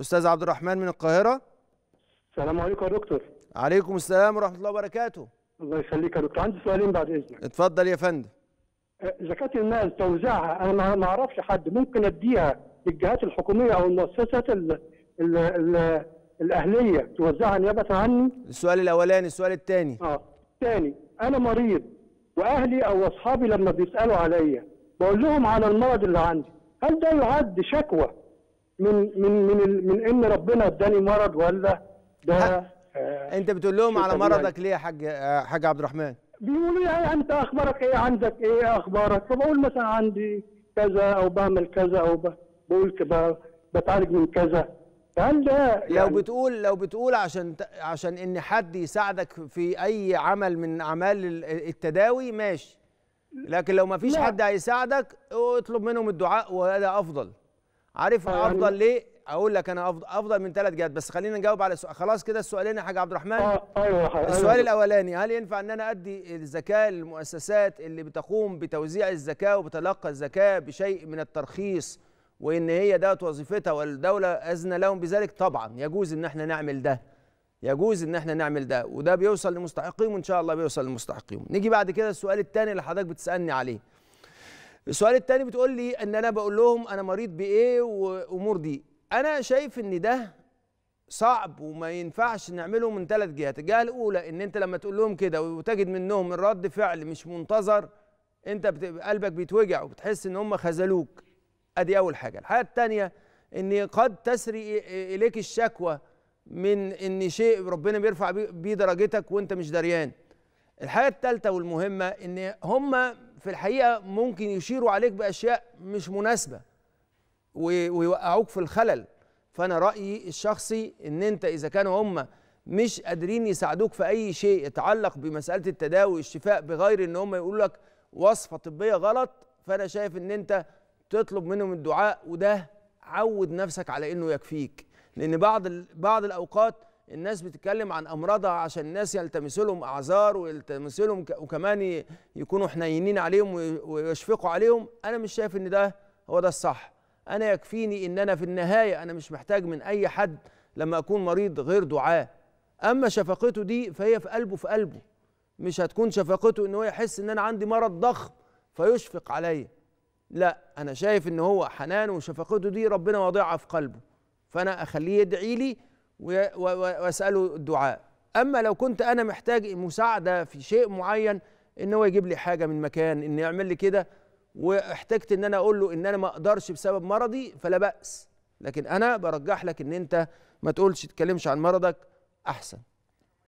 استاذ عبد الرحمن من القاهره السلام عليكم يا دكتور عليكم السلام ورحمه الله وبركاته الله يخليك يا دكتور عندي سؤالين بعد اذنك اتفضل يا فندم زكاه المال توزيعها انا ما اعرفش حد ممكن اديها للجهات الحكوميه او المؤسسات الاهليه توزعها نيابه عني السؤال الاولاني السؤال الثاني اه الثاني انا مريض واهلي او اصحابي لما بيسالوا عليا بقول لهم على المرض اللي عندي هل ده يعد شكوى من من من من ان ربنا اداني مرض ولا ده آه انت بتقول لهم على مرضك ليه يا حاج آه، حاج عبد الرحمن بيقولوا لي انت اخبارك ايه عندك ايه اخبارك فبقول مثلا عندي كذا او بعمل كذا او بقول كده بتعالج من كذا فهل ده يعني لو بتقول لو بتقول عشان عشان ان حد يساعدك في اي عمل من اعمال التداوي ماشي لكن لو ما فيش حد هيساعدك اطلب منهم الدعاء وهذا افضل عارف انا آه، يعني افضل ليه اقول لك انا افضل من ثلاث جهات بس خلينا نجاوب على سؤال خلاص كده السؤالين يا حاج عبد الرحمن آه أيوه،, أيوه،, ايوه السؤال الاولاني هل ينفع ان انا ادي الزكاه للمؤسسات اللي بتقوم بتوزيع الزكاه وبتلقى الزكاه بشيء من الترخيص وان هي دوت وظيفتها والدوله اذن لهم بذلك طبعا يجوز ان احنا نعمل ده يجوز ان احنا نعمل ده وده بيوصل لمستحقيهم وان شاء الله بيوصل لمستحقيهم نيجي بعد كده السؤال الثاني اللي حضرتك بتسالني عليه السؤال الثاني بتقول لي ان انا بقول لهم انا مريض بايه وامور دي انا شايف ان ده صعب وما ينفعش نعمله من ثلاث جهات الجهه الاولى ان انت لما تقول لهم كده وتجد منهم رد فعل مش منتظر انت قلبك بيتوجع وبتحس ان هم خذلوك ادي اول حاجه الحاجه الثانيه ان قد تسري اليك الشكوى من ان شيء ربنا بيرفع بيه درجتك وانت مش دريان الحاجه الثالثه والمهمه ان هم في الحقيقه ممكن يشيروا عليك باشياء مش مناسبه ويوقعوك في الخلل فانا رايي الشخصي ان انت اذا كانوا هم مش قادرين يساعدوك في اي شيء يتعلق بمساله التداوي الشفاء بغير ان هم يقولوا لك وصفه طبيه غلط فانا شايف ان انت تطلب منهم الدعاء وده عود نفسك على انه يكفيك لان بعض بعض الاوقات الناس بتتكلم عن امراضها عشان الناس يلتمسوا لهم اعذار ويلتمسوا لهم وكمان يكونوا حنينين عليهم ويشفقوا عليهم انا مش شايف ان ده هو ده الصح انا يكفيني ان انا في النهايه انا مش محتاج من اي حد لما اكون مريض غير دعاء اما شفقته دي فهي في قلبه في قلبه مش هتكون شفقته ان هو يحس ان انا عندي مرض ضخم فيشفق عليا لا انا شايف ان هو حنانه وشفقته دي ربنا واضعها في قلبه فانا اخليه يدعي لي واساله الدعاء اما لو كنت انا محتاج مساعده في شيء معين ان هو يجيب لي حاجه من مكان ان يعمل لي كده واحتجت ان انا اقول له ان انا ما اقدرش بسبب مرضي فلا باس لكن انا برجح لك ان انت ما تقولش تكلمش عن مرضك احسن